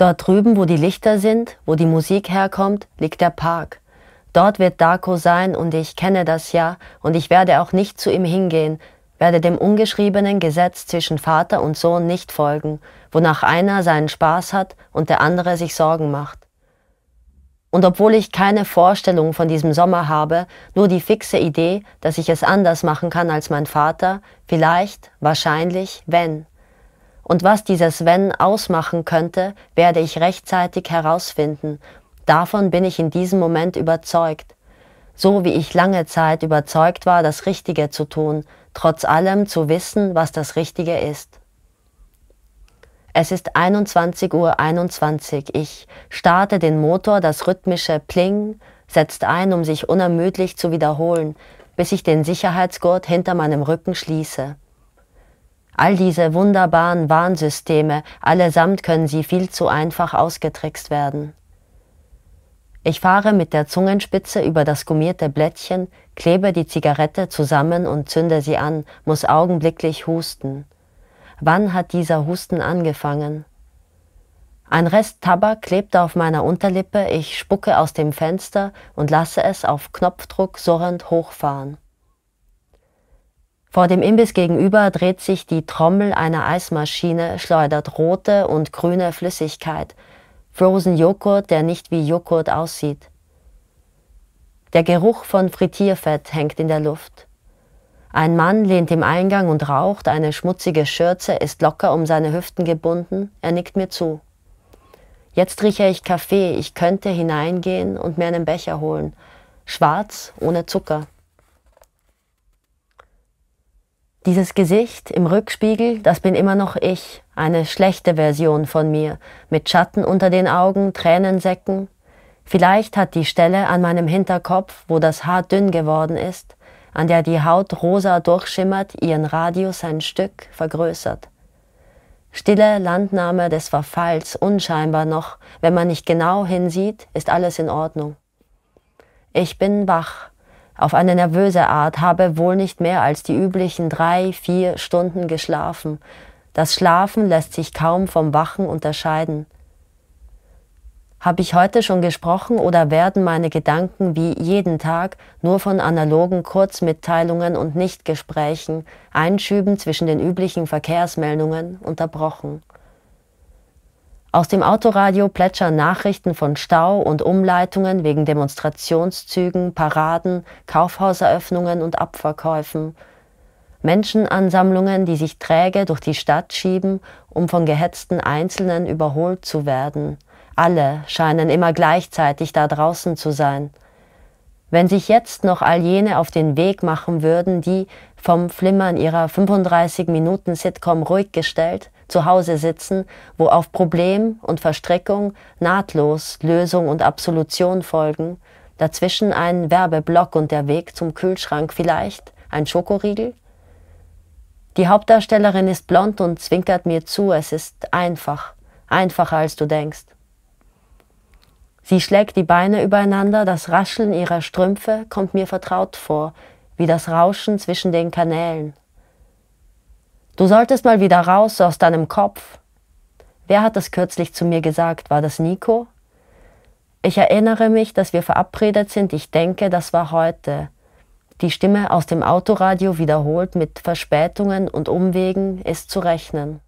Dort drüben, wo die Lichter sind, wo die Musik herkommt, liegt der Park. Dort wird Darko sein und ich kenne das ja und ich werde auch nicht zu ihm hingehen, werde dem ungeschriebenen Gesetz zwischen Vater und Sohn nicht folgen, wonach einer seinen Spaß hat und der andere sich Sorgen macht. Und obwohl ich keine Vorstellung von diesem Sommer habe, nur die fixe Idee, dass ich es anders machen kann als mein Vater, vielleicht, wahrscheinlich, wenn. Und was dieses Wenn ausmachen könnte, werde ich rechtzeitig herausfinden. Davon bin ich in diesem Moment überzeugt. So wie ich lange Zeit überzeugt war, das Richtige zu tun, trotz allem zu wissen, was das Richtige ist. Es ist 21.21 Uhr. 21. Ich starte den Motor, das rhythmische Pling setzt ein, um sich unermüdlich zu wiederholen, bis ich den Sicherheitsgurt hinter meinem Rücken schließe. All diese wunderbaren Warnsysteme, allesamt können sie viel zu einfach ausgetrickst werden. Ich fahre mit der Zungenspitze über das gummierte Blättchen, klebe die Zigarette zusammen und zünde sie an, muss augenblicklich husten. Wann hat dieser Husten angefangen? Ein Rest Tabak klebt auf meiner Unterlippe, ich spucke aus dem Fenster und lasse es auf Knopfdruck surrend hochfahren. Vor dem Imbiss gegenüber dreht sich die Trommel einer Eismaschine, schleudert rote und grüne Flüssigkeit, Frozen Joghurt, der nicht wie Joghurt aussieht. Der Geruch von Frittierfett hängt in der Luft. Ein Mann lehnt im Eingang und raucht, eine schmutzige Schürze ist locker um seine Hüften gebunden, er nickt mir zu. Jetzt rieche ich Kaffee, ich könnte hineingehen und mir einen Becher holen, schwarz, ohne Zucker. Dieses Gesicht im Rückspiegel, das bin immer noch ich, eine schlechte Version von mir, mit Schatten unter den Augen, Tränensäcken. Vielleicht hat die Stelle an meinem Hinterkopf, wo das Haar dünn geworden ist, an der die Haut rosa durchschimmert, ihren Radius ein Stück vergrößert. Stille Landnahme des Verfalls, unscheinbar noch, wenn man nicht genau hinsieht, ist alles in Ordnung. Ich bin wach, auf eine nervöse Art, habe wohl nicht mehr als die üblichen drei, vier Stunden geschlafen. Das Schlafen lässt sich kaum vom Wachen unterscheiden. Habe ich heute schon gesprochen oder werden meine Gedanken wie jeden Tag nur von analogen Kurzmitteilungen und Nichtgesprächen, Einschüben zwischen den üblichen Verkehrsmeldungen unterbrochen? Aus dem Autoradio plätschern Nachrichten von Stau und Umleitungen wegen Demonstrationszügen, Paraden, Kaufhauseröffnungen und Abverkäufen. Menschenansammlungen, die sich träge durch die Stadt schieben, um von gehetzten Einzelnen überholt zu werden. Alle scheinen immer gleichzeitig da draußen zu sein. Wenn sich jetzt noch all jene auf den Weg machen würden, die, vom Flimmern ihrer 35 Minuten Sitcom ruhig gestellt, zu Hause sitzen, wo auf Problem und Verstrickung nahtlos Lösung und Absolution folgen, dazwischen ein Werbeblock und der Weg zum Kühlschrank vielleicht, ein Schokoriegel? Die Hauptdarstellerin ist blond und zwinkert mir zu, es ist einfach, einfacher als du denkst. Sie schlägt die Beine übereinander, das Rascheln ihrer Strümpfe kommt mir vertraut vor, wie das Rauschen zwischen den Kanälen. Du solltest mal wieder raus aus deinem Kopf. Wer hat das kürzlich zu mir gesagt? War das Nico? Ich erinnere mich, dass wir verabredet sind. Ich denke, das war heute. Die Stimme aus dem Autoradio wiederholt mit Verspätungen und Umwegen ist zu rechnen.